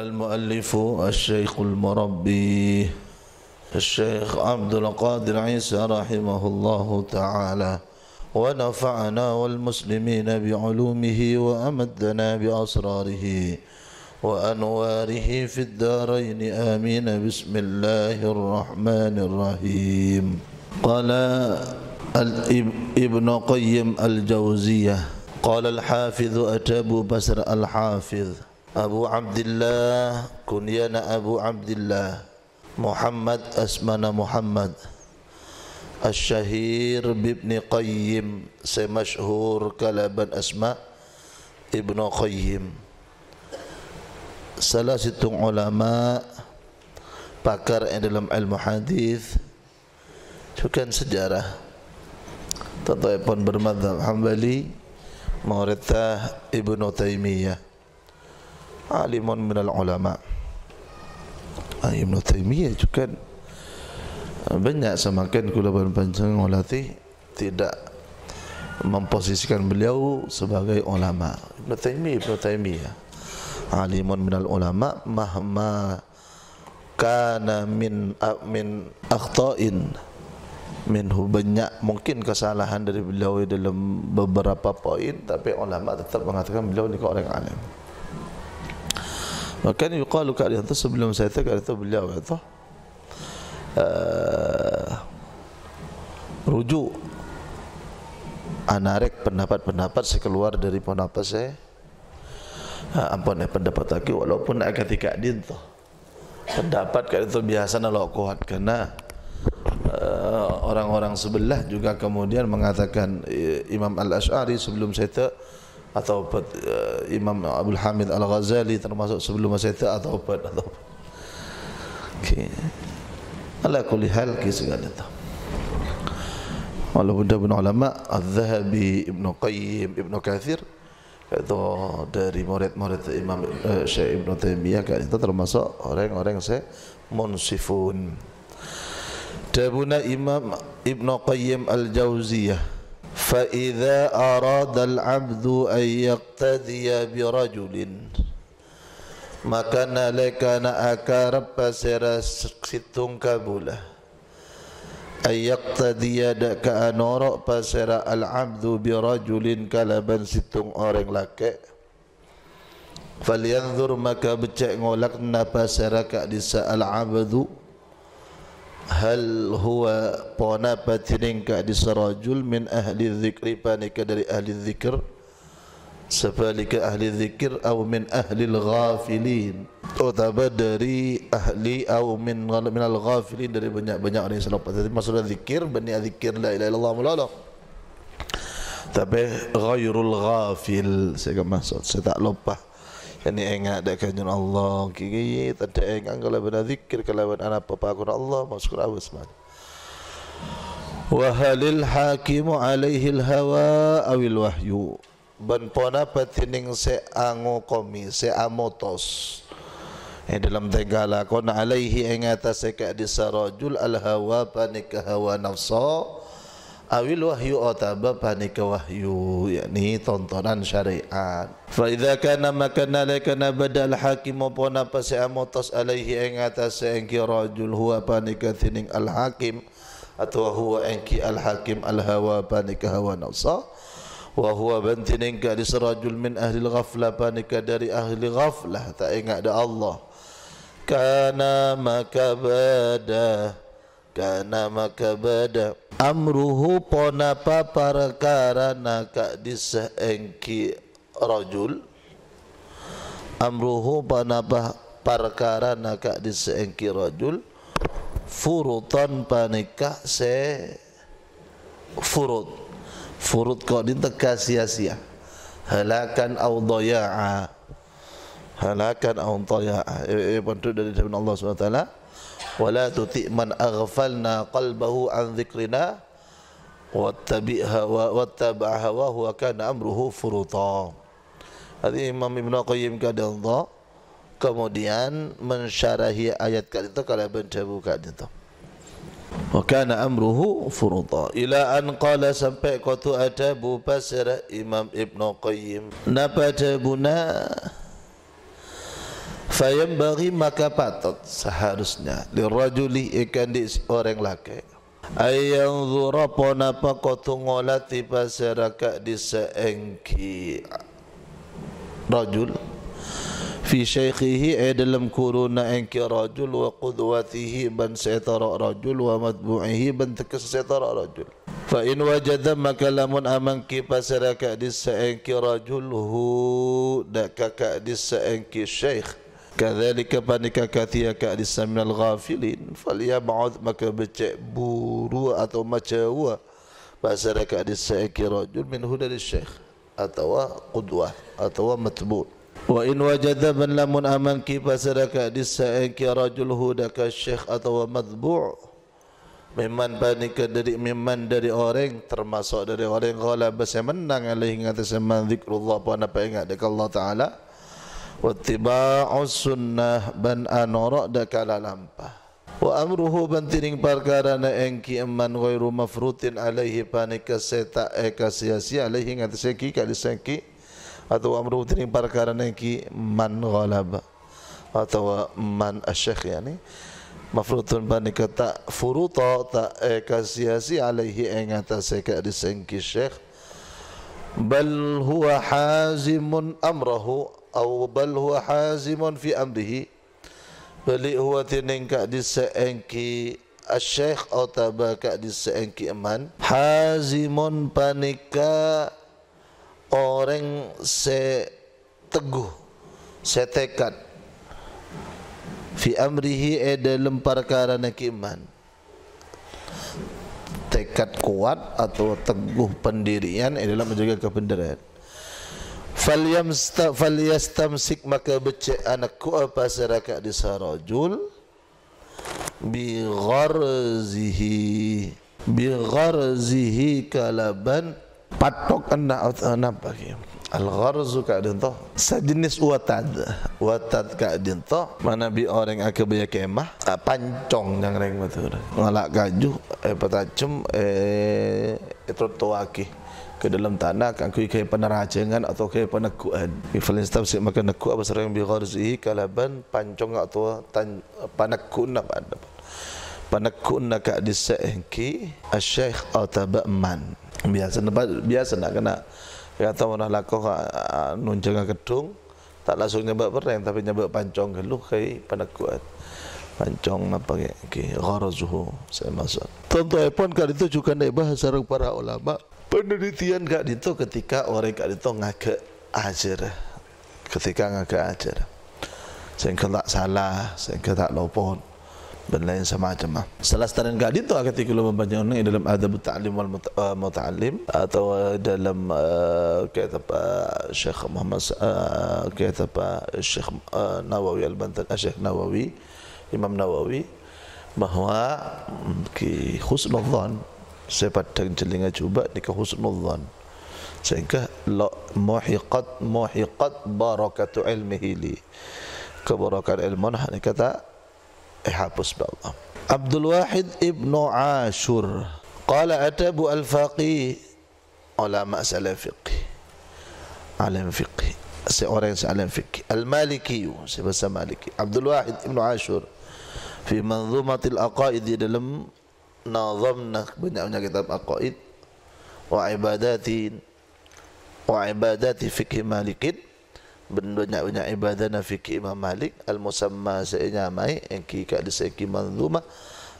المؤلف الشيخ المربي الشيخ عبد القادر عيسى رحمه الله تعالى ونفعنا والمسلمين بعلومه وأمدنا بأسراره وأنواره في الدارين آمين بسم الله الرحمن الرحيم قال ابن قيم الجوزية قال الحافظ أتابو بسر الحافظ Abu Abdullah kunyana Abu Abdullah Muhammad asmana Muhammad Asyahir bibni Qayyim semasyhur kalaban asma Ibnu Qayyim Salah satu ulama pakar dalam ilmu hadis bukan sejarah Tetapi pun bermadhab Hanbali Muritah Ibnu Taimiyah alimun minal ulama ah, Ibn Taymiyyah juga ah, banyak semakin kulaban panjang ulati tidak memposisikan beliau sebagai ulama Ibn Taymiyyah Ibn Taymiyyah alimun minal ulama mahma kana min ah, min akhtain min banyak mungkin kesalahan dari beliau dalam beberapa poin tapi ulama tetap mengatakan beliau ni orang alim Maka ini yuqalu ka'ali hantar sebelum saya tak ada beliau kata uh, Rujuk Anarek pendapat-pendapat saya keluar dari pendapat saya ha, Ampun eh, pendapat lagi walaupun nak kati ka'adin tu Pendapat kat itu biasa nak kuat kena uh, eh, Orang-orang sebelah juga kemudian mengatakan eh, Imam Al-Ash'ari sebelum saya tak atau uh, Imam Abdul Hamid Al Ghazali termasuk sebelum masa itu atau atau okay. Allah kuli hal segala itu. Walaupun dia bin ulama Al-Zahabi Ibn Qayyim Ibn Kathir Itu dari murid-murid Imam uh, Syekh Ibn Taymiyyah Itu termasuk orang-orang saya Munsifun Dia Imam Ibn Qayyim Al-Jawziyah فإذا أراد العبد أن يقتدي برجل مكان لك أكارب سر ستون كبولة أن يقتدي دك أنور فسر العبد برجل كلبا ستون أورين لك فلينظر مك بتشي غولك نفسر كأدس العبد hal huwa pona patiningka di sarajul min ahli dzikri panika dari ahli dzikir sebalika ahli dzikir atau min ahli ghafilin atau dari ahli atau min min al dari banyak-banyak orang yang salah maksudnya dzikir benda dzikir la ilaha illallah mulalah tapi ghairul ghafil saya maksud saya tak lupa Kini ingat dia kanyun Allah kiri Tentu ingat kalau benda zikir Kalau benda apa apa aku Allah Masukur apa semuanya Wahalil hakimu alaihi hawa awil wahyu Ben pona patining seangu komi seamotos Eh dalam tegala kona alaihi ingat Sekat disarajul al hawa panik hawa nafsa awil wahyu atau bapa nikah wahyu yakni tontonan syariat. Faizah idza kana makanna lakana badal hakim apa napa se amotas alaihi ing atas engki rajul huwa panika thining al hakim atau huwa engki al hakim al hawa panika hawa nafsa wa huwa bantining ka rajul min ahli al ghafla panika dari ahli ghaflah tak ingat ada Allah kana makabada kana makabada amruhu ponapa perkara nak disengki rojul. amruhu ponapa perkara nak disengki rojul. furutan panika se furut furut kau di tegas sia-sia halakan au halakan au daya'a itu eh, eh, eh, dari Allah Subhanahu wa taala ولا تطع من أغفلنا قلبه عن ذكرنا واتبع هوا واتبع هواه وكان أمره فرطا هذه إمام ابن قيم قد انضى kemudian mensyarahi ayat kat itu kalau Ibn Jabu kat itu wa kana amruhu furuta ila an qala sampai qatu adabu basir imam ibnu qayyim napa tabuna Fayam bagi maka patut seharusnya dirajuli ikan di orang laki. Ayang zura pon apa kau ngolati pasirakak di seengki rajul. Fi syekhihi ay eh, dalam kuruna engki rajul wa qudwatihi ban setara rajul wa madbu'ihi ban tekes setara rajul. Fa in wajadam maka lamun amangki pasirakak di seengki rajul hu kakak di seengki syekh. Kadzalika panika kathia ka disaminal ghafilin falyab'ud maka becek buru atau macawa basara ka disaiki rajul min hudal syekh atau qudwah atau matbu' wa in wajada man lamun aman ki basara ka disaiki rajul hudaka syekh atau matbu' Memang panika dari memang dari orang termasuk dari orang kalau bersemenang alih ingat semang zikrullah pun apa ingat dekat Allah Ta'ala wattiba'us sunnah ban anorok dakala lampah wa amruhu ban tining perkara na engki amman ghairu mafrutin alaihi panika seta eka siasi alaihi ngat seki kali seki atau amruhu tiring perkara na engki man ghalaba atau man asyikh yani mafrutun panika kata furuta ta eka siasi alaihi engata seka di sengki syekh bal huwa hazimun amrahu أو بل هو حازم في أمره بل هو تنين كأدي سأنكي الشيخ أو تبا كأدي سأنكي أمان حازم بانكا أورين سأتقو سأتكت في أمره إذا لم perkara إيمان tekad kuat atau teguh pendirian eh, dalam menjaga kependirian falyamsta falyastamsik maka becek anakku apa seraka di sarajul bi gharzihi bi gharzihi kalaban patok anda apa ke al gharzu ka din sejenis watad watad kah dento mana bi orang ake be kemah pancong yang reng betul ngalak gaju e eh, patacem itu eh, eh, tuaki ke dalam tanah kan kui kai penerajengan atau kai penekuan ifalin staf si makan neku apa sareng bi gharzi kalaban pancong atau tan panekun apa ada panekun nak di sehki asyekh atau man biasa nebat biasa nak kena kata mana lako ah, ah, nunjang gedung tak langsung nyebab perang tapi nyebab pancong lu kai panekuan pancong apa ke ki saya masuk. tentu pun kali itu juga nak bahas para ulama penelitian kak dito ketika orang kak dito ngake ajar ketika ngake ajar sehingga tak salah sehingga tak lopon dan lain semacam salah setaran kak dito ada tiga lo membaca orang dalam adab ta'lim wal eh, muta'lim atau eh, dalam eh, kata pak Syekh Muhammad kata pak Syekh Nawawi al-Bantan Syekh Nawawi Imam Nawawi bahawa hmm, khusnul dhan saya pandang telinga cuba nikah husnudzan sehingga la muhiqat muhiqat barakatu ilmihi li keberkahan ilmu nah ni kata ihapus eh, ba Allah Abdul Wahid ibn Ashur qala atabu al faqi ulama salaf fiqi alim fiqi seorang yang alim fiqi al maliki sebab sama maliki Abdul Wahid ibn Ashur fi manzumatil aqaid dalam nazamna banyaknya kitab aqaid wa ibadatin wa ibadati fikih malikin banyak-banyak ibadana fikih Imam Malik al-musamma mai engki ka disengki manzuma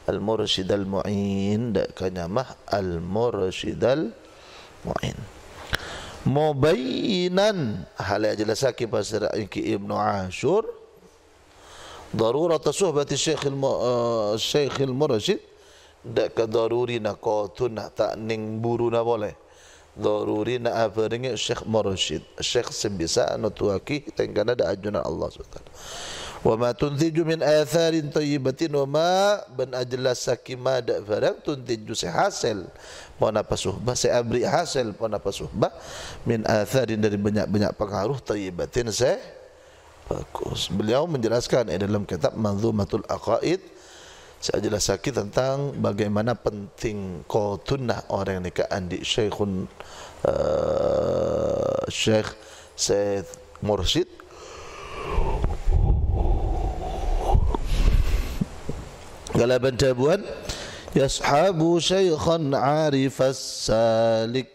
al-mursyid al-mu'in da kanyamah al-mursyid al-mu'in mubayyinan hal ya jelas ki pasir engki Ibnu Ashur ضرورة صحبة الشيخ الم... الشيخ المرشد dak ke daruri na qatu na tak ning buru na boleh daruri na apa ringe syekh murshid syekh sembisa no tuaki tengkana da ajuna Allah SWT wa ma tunthiju min atharin tayyibatin wa ma ban ajla sakima da farang tunthiju si hasil pona pasuhbah si abri hasil pona pasuhbah min atharin dari banyak-banyak pengaruh tayyibatin saya. bagus beliau menjelaskan eh, dalam kitab manzumatul aqaid saya jelaskan sakit tentang bagaimana penting qotunnah orang nikah andi Syekhun uh, Syekh Said Mursyid Gala bantabuan Yashabu syaykhan arifas salik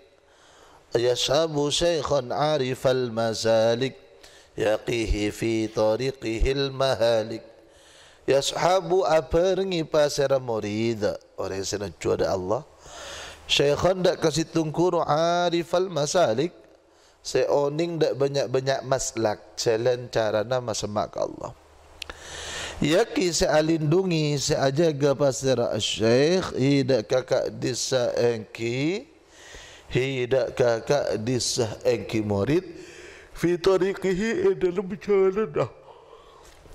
Yashabu syaykhan arifal masalik Yaqihi fi tariqihil mahalik Ya sahabu apa ringi pasaran murid Orang yang senang cua Allah Syekhan tak kasih tungkuru arifal masalik Seoning tak banyak-banyak maslak Jalan carana masamak Allah Yaki sealindungi seajaga pasaran syekh Hidak kakak disa engki Hidak kakak disa engki murid Fitarikihi edalam eh, jalan dah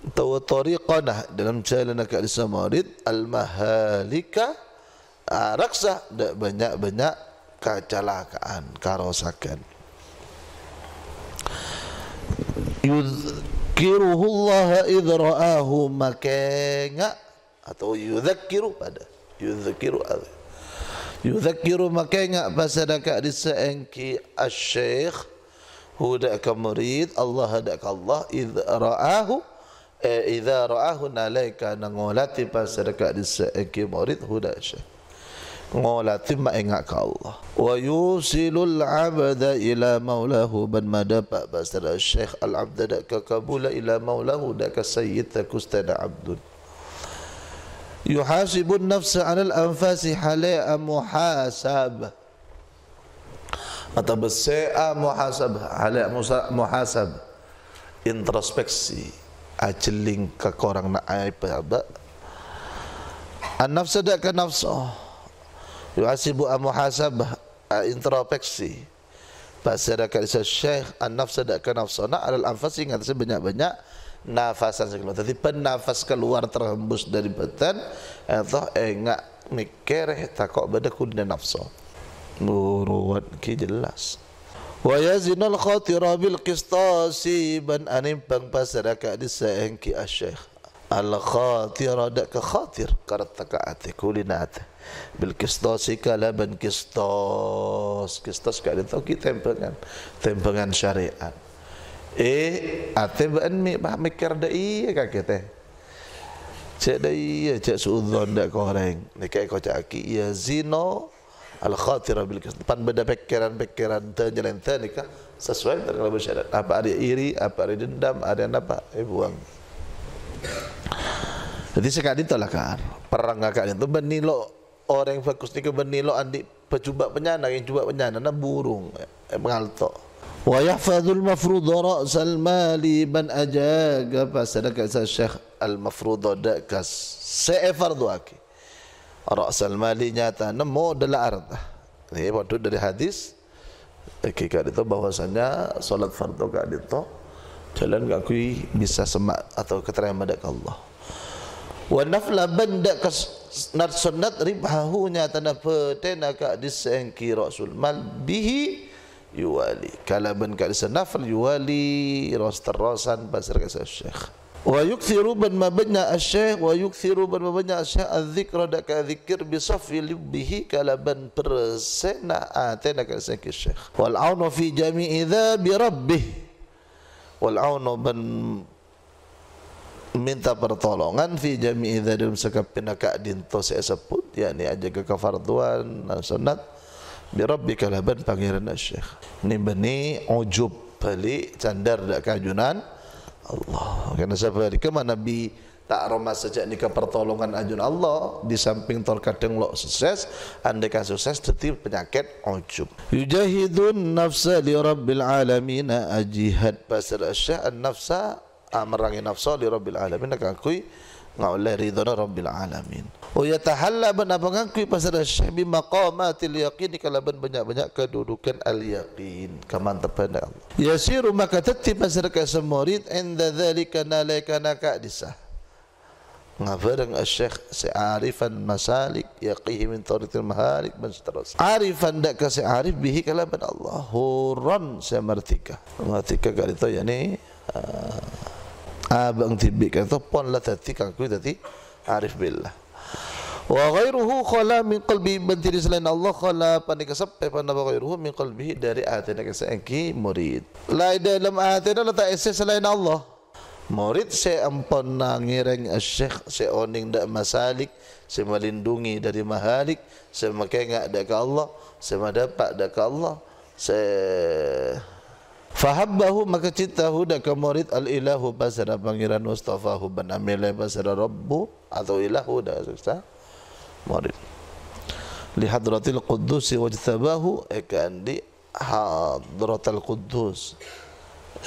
atau tariqanah dalam jalan ke al-samarid al-mahalika ah, raksa banyak-banyak kecelakaan karosakan yudhkiruhu Allah idra'ahu makenga atau yudhkiru pada yudhkiru yudhkiru makenga pasadaka disaengki as-syeikh hudaka murid Allah hadaka Allah idra'ahu Eh, Iza ra'ahu nalaika na eh, ngolati pasadakat disa Iki murid hudasya Ngolati ma'ingat ke Allah Wa yusilul abada ila maulahu Ban madapak basadakat Syekh al-abda dakka kabula ila maulahu Dakka sayyidta kustada abdun Yuhasibun nafsa anil anfasi halai amuhasab Atau bersih amuhasab Halai amuhasab Introspeksi aceling ke korang nak air apa Anaf nafsa dia akan oh. nafsa Yuhasib buat muhasabah ah, Introspeksi Pasal dia akan syekh anaf nafsa dia oh, akan Nak alal anfas ingat saya banyak-banyak Nafasan sekeluar Tapi penafas keluar terhembus dari betan Itu eh, eh, ingat mikir eh, Takut pada kudina nafsa Buruan oh. Ini jelas Jelas Wa yazinul khatira bil qistasi ban anim pang pasaraka di saeng ki asyekh. Al khatira dak ke khatir karat taka ate kulinat. Bil qistasi kala ban qistas. Qistas ka de tau ki tempengan. Tempengan syariat. Eh ate ban mi ba mikir de i ka kete. Cek de i cek suudzon dak ko reng. Nek ko cak ki ya al khatira bil kasad pada pikiran-pikiran terjalan tanika sesuai dengan bersyarat apa ada iri apa ada dendam ada yang apa eh buang jadi sekarang itu lah kan perang agak itu benilo orang fokus ni ke benilo andi pecuba penyana yang cuba penyana na burung eh, mengalto wa yahfazul mafrud ra's mali man ajaga fasadaka sa syekh al mafrud dakas se fardu akik Rasul Mali nyata nemu adalah arta. Ini waktu dari hadis ketika itu bahwasanya solat fardu kali itu jalan gak kui bisa semak atau keterangan pada Allah. Wa nafla benda kas nar sunnat ribahu nyata nape tena kak disengki Rasul Mal bihi yuwali kalau benda kak disenafl yuwali ros terrosan pasir kasih syekh. Wa yukthiru ban mabanya asyih Wa yukthiru ban mabanya asyih Al-zikra daka zikir Bisafi libbihi kalaban persena Atena ah, kan saya kisyih Wal-aunu fi jami'i dha birabbih wal ban Minta pertolongan Fi jami'i dha dalam sekapina Ka'din to saya sebut Ya ni aja ke kafar tuan Dan sunat Birabbih kalaban pangeran asyih Ni benih ujub balik Candar dak kajunan Allah. Karena sebab di kemana Nabi tak romah sejak nikah pertolongan ajun Allah di samping terkadang kadang lo sukses anda kan sukses tetap penyakit ujub yujahidun nafsa li rabbil alamin ajihad basar ashah an nafsa amrangi ah, nafsa li rabbil alamin akan kui oleh ridha rabbil alamin wa oh, yatahalla ben apa ngakui pasal syekh bin maqamatil yaqin kala ben banyak-banyak kedudukan al yaqin kemantapan Allah yasiru maka tatti pasal ka semurid inda dzalika nalaika naka disa ngafarang asyikh searifan masalik yaqihi min tawritil maharik dan arifan dak ka si'arif bihi kalaban Allah huran semertika semertika kali itu yani uh, ah, abang tibik kan pon lah tadi kan ku tati arif billah wa ghairuhu khala min qalbi bantiri selain Allah khala pandai kesepe pandai wa ghairuhu min qalbi dari ahatin yang seengki murid la dalam ahatin la tak isi selain Allah murid se ampun nangireng asyik se oning dak masalik se melindungi dari mahalik se makengak dak Allah se madapak dak Allah se Fahabbahu maka cintahu dakam murid al-ilahu pasara pangeran Mustafa hu ban amila pasara rabbu atau ilahu dah susah. Murid. Li hadratil quddus wajtabahu ikan di hadratil quddus.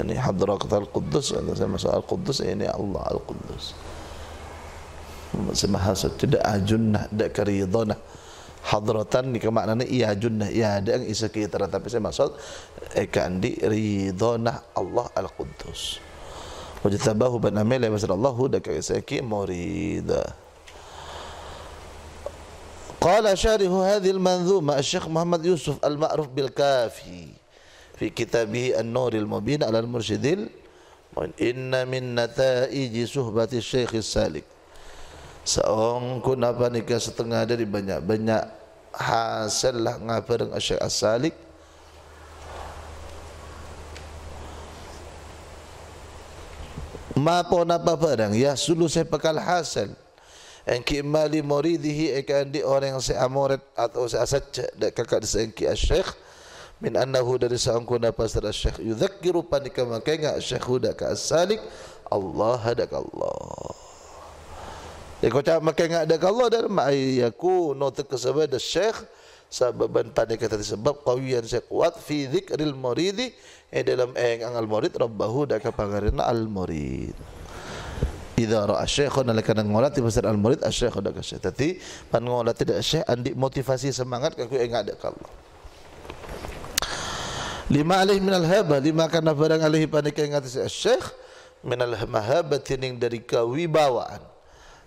Ini hadratil quddus ada sama soal quddus ini Allah al-quddus. Semahasa tidak ajunnah dak karidhonah hadratan ni kemaknanya ia junnah ia ada yang isa kita tapi saya maksud ikan eh, di ridhona Allah al-Quddus wajitabahu ban amil ya Allah hudaka isa ki murida qala syarihu hadhil manzuma syekh Muhammad Yusuf al-Ma'ruf bil-Kafi fi kitabihi an-nuril mubin al-murshidil inna min nata'iji suhbati syekh salik seongkun apa nikah setengah dari banyak-banyak hasil lah ngapa dengan Syekh As-Salik Mapo napa barang ya sulu saya pekal hasil engki mali muridihi ikan andi orang yang saya amoret atau saya asaj dak kakak di sengki asyekh min annahu dari seorang saungku napa sar asyekh yudzakiru panika makenga asyekh hudak asalik Allah hadak Allah Ya kau cakap makan dengan ada Allah dan ma'ai aku ya, no terkesawa ada syekh sebabkan pandai kata sebab kawiyan saya kuat fi zikril muridi eh dalam eng eh, angal murid rabbahu daka pangarina al murid Ida ro asyekh ona lekana ngolat ibu al murid asyekh ona kasyekh tati pan ngolat tidak asyekh andi motivasi semangat kaku enggak ada Allah. lima alih min al haba lima karena barang alih panik enggak tisi min al mahaba dari kawibawaan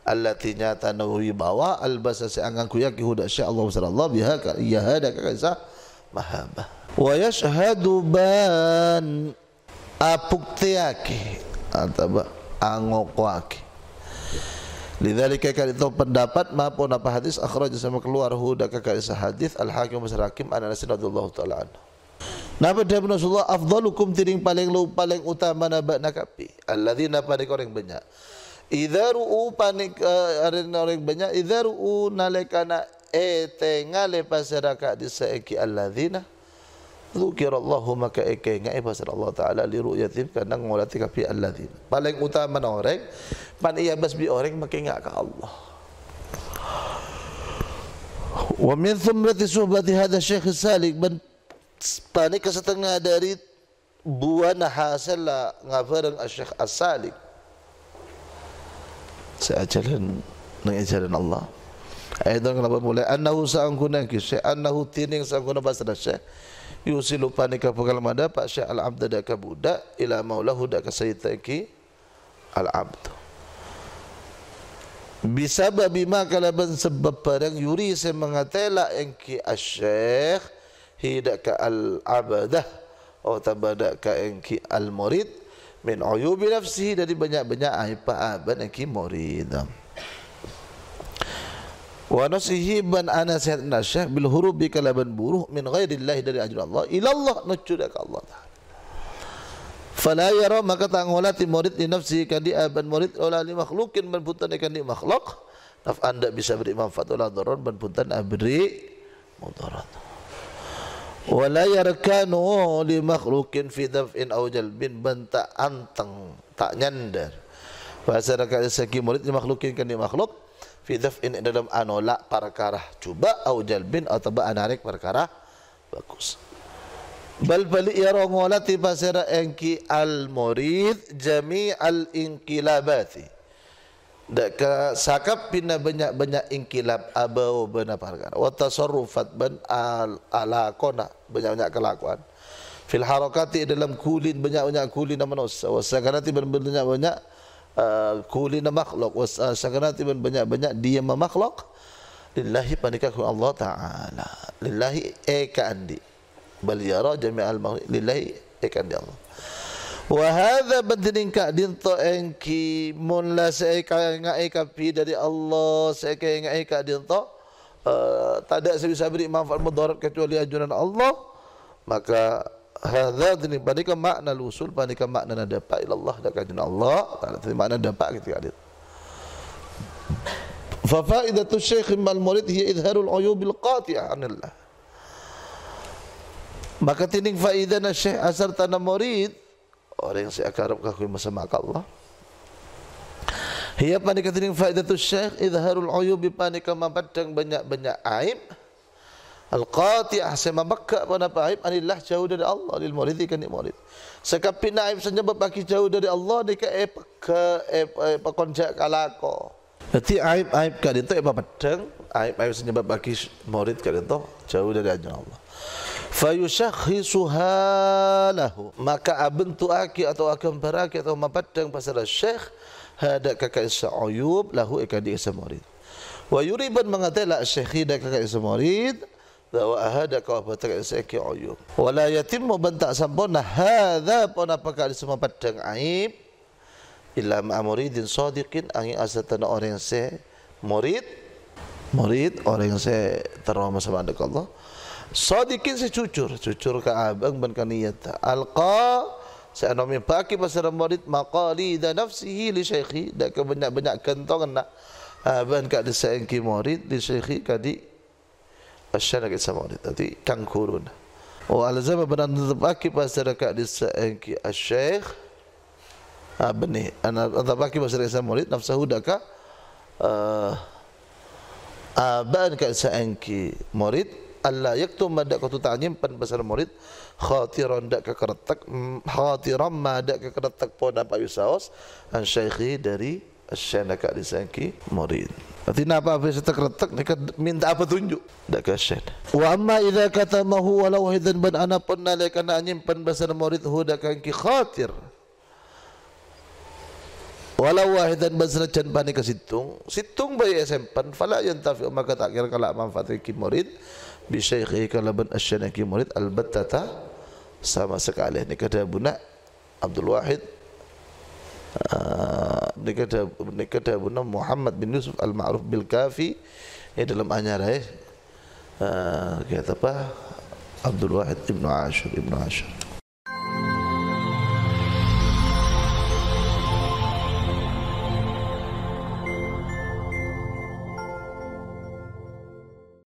allati nyata nawi bawa albasa si angang ku yakihu da sya Allah sallallahu Allah biha ka iya hada ka kaisa mahaba wa yashhadu ban apuktiake ataba angokwake Lidzalika kali itu pendapat maupun apa hadis akhraj sama keluar huda ka kali hadis al hakim bin hakim an anas radhiyallahu taala anhu Napa dia bin Rasulullah afdalukum tiring paling lu paling utama nabak nakapi alladzina pada koreng banyak Idharu u panik eh, arin orang banyak idharu u nalekana ete eh, ngale pasaraka di saiki alladzina zukirallahu maka eke eh, ngai pasar Allah taala li ru'yatin kana ngulati ka fi dina. paling utama orang pan iya bas bi orang maka ingat Allah wa min thumrati suhbati hadha syekh salik ban panik setengah dari buah hasala ngafarang asyekh as seajaran dengan ajaran Allah. Ayat itu kenapa boleh? Anahu sangkunan kisah, anahu tining sangkunan basra syekh. Yusilu panika pukal mada, pak syekh al-abda daka budak, ila maulahu daka sayitaki al-abdu. Bisa bima kalaban sebab barang yuri saya mengatela engki asyik hidak al-abadah atau oh, badak ke engki al-murid min uyubi nafsihi dari banyak-banyak aibat anaki murid. Wa nasihi ban ana sayyid nasyah bil hurubi kalaban buruh min ghairillah dari ajr Allah ila Allah nucudak Allah taala. Fala yara maka tangola murid di nafsihi kan di aban murid ola li makhlukin ban putan kan di makhluk. Naf anda bisa beri manfaat ola dharar ban putan abri mudharat wala yarkanu li makhluqin fi daf'in aw jalbin banta anteng tak nyandar bahasa rakaat segi murid di makhlukin kan di makhluk fi daf'in dalam anola perkara cuba aw jalbin atau ba anarik perkara bagus bal bali yarongola ti bahasa engki al murid jami al inqilabati dak sakap pina banyak-banyak inkilab abau benapargan wa tasarrufat ban al alaqona banyak-banyak kelakuan Filharokati dalam kulin banyak-banyak kulin manusia wa sakanati ban banyak-banyak eh, kulin makhluk wa sakanati ban banyak-banyak dia memakhluk lillahi panika ku Allah taala lillahi eka andi bal yara jami'al mahluk lillahi eka andi Allah wa hadza bandin ka din to engki mun la sai ka ngai ka pi dari Allah sai ka ngai ka din to tak ada sebisa beri manfaat mudarat kecuali ajuran Allah maka hadza din bani makna lusul, bani makna nadapa ila Allah dak ajuran Allah tak ada makna dapat ketika dia fa faidatu syekh mal murid hiya izharul uyubil qati'ah anillah Maka tining faidah nasyih asar tanah murid orang yang saya akarab kaku bersama ke Allah. Hiya panika tining faidatu syekh idharul uyub bi panika mabadang banyak-banyak aib. Al-qati ahsa mabakka pada aib anilah jauh dari Allah lil muridi kan ni murid. Sekapi naib saja berpaki jauh dari Allah ni ke apa ke apa kalako. Berarti aib aib kau itu apa bedeng aib aib saja berpaki murid kali itu jauh dari Allah fayushakhisuha lahu maka abentu aki atau akan beraki atau mapadang pasal syekh hada kakak isa uyub lahu ikan di isa murid wa yuriban mengatela syekh hada kakak isa murid bahwa hada kau patak isa ki uyub wala yatimu bentak sampona hada pun apakah disema padang aib illa ma'amuridin sadiqin angin asatana orang yang saya murid murid orang yang saya terima sama anda Allah Sadikin si cucur, cucur ke abang ben kaniyat. Alqa seanomi baki pasal murid maqali da nafsihi li syekhi dan ke banyak-banyak kentong na ben ka disaen ki murid li syekhi ka di asyara ke sama murid. Tadi kang kurun. Wa oh, alzama ben baki pasar ka disaen ki asyik abni ah, ana da baki pasal ke sama murid nafsahu da ka eh, Aban ka sa enki murid Allah yaktum ma kutu tanyim pan besar murid khatiran dak ke keretak mm, khatiran ma dak ke keretak dapat yusawas an syaikhi dari asyana kak disangki murid Berarti napa apa saya terkeretak ni kan minta apa tunjuk dak ke asyan wa amma idha kata mahu walau hidhan ban ana punna lekan anyim pan besar murid hu dakanki khatir Walau wahidan basra can panik ke situng Situng bayi SM pan Fala yang tafi'u maka tak kira kalak manfaat murid bi syaikhi kalaban asy murid al-battata sama sekali ni kata Abu Nak Abdul Wahid ni ah, kata ni kata Abu Nak Muhammad bin Yusuf al-Ma'ruf bil Kafi ya dalam anyar eh ah, kata apa Abdul Wahid ibn Ashur ibn Ashur